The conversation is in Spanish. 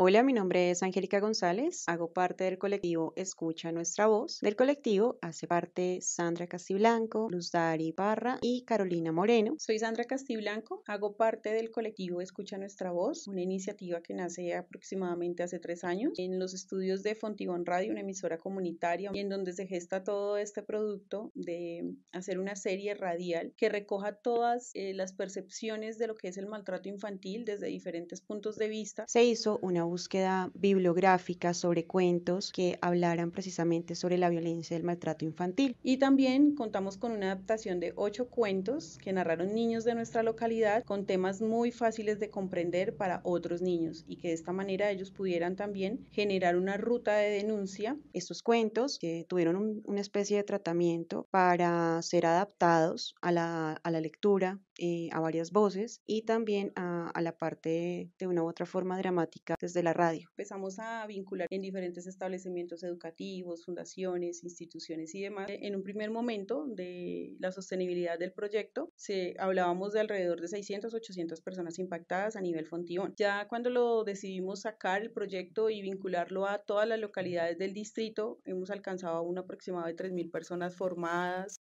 Hola, mi nombre es Angélica González, hago parte del colectivo Escucha Nuestra Voz. Del colectivo hace parte Sandra Castiblanco, Luz Dari Parra y Carolina Moreno. Soy Sandra Castiblanco, hago parte del colectivo Escucha Nuestra Voz, una iniciativa que nace aproximadamente hace tres años en los estudios de Fontibón Radio, una emisora comunitaria, en donde se gesta todo este producto de hacer una serie radial que recoja todas eh, las percepciones de lo que es el maltrato infantil desde diferentes puntos de vista. Se hizo una búsqueda bibliográfica sobre cuentos que hablaran precisamente sobre la violencia y el maltrato infantil. Y también contamos con una adaptación de ocho cuentos que narraron niños de nuestra localidad con temas muy fáciles de comprender para otros niños y que de esta manera ellos pudieran también generar una ruta de denuncia. Estos cuentos que tuvieron una especie de tratamiento para ser adaptados a la, lectura, eh, a varias voces y también a, la parte de, una u otra forma dramática de la radio. Empezamos a vincular en diferentes establecimientos educativos, fundaciones, instituciones y demás. En un primer momento de la sostenibilidad del proyecto, se hablábamos de alrededor de 600, 800 personas impactadas a nivel Fontibón. Ya cuando lo decidimos sacar el proyecto y vincularlo a todas las localidades del distrito, hemos alcanzado a un aproximado de 3.000 personas formadas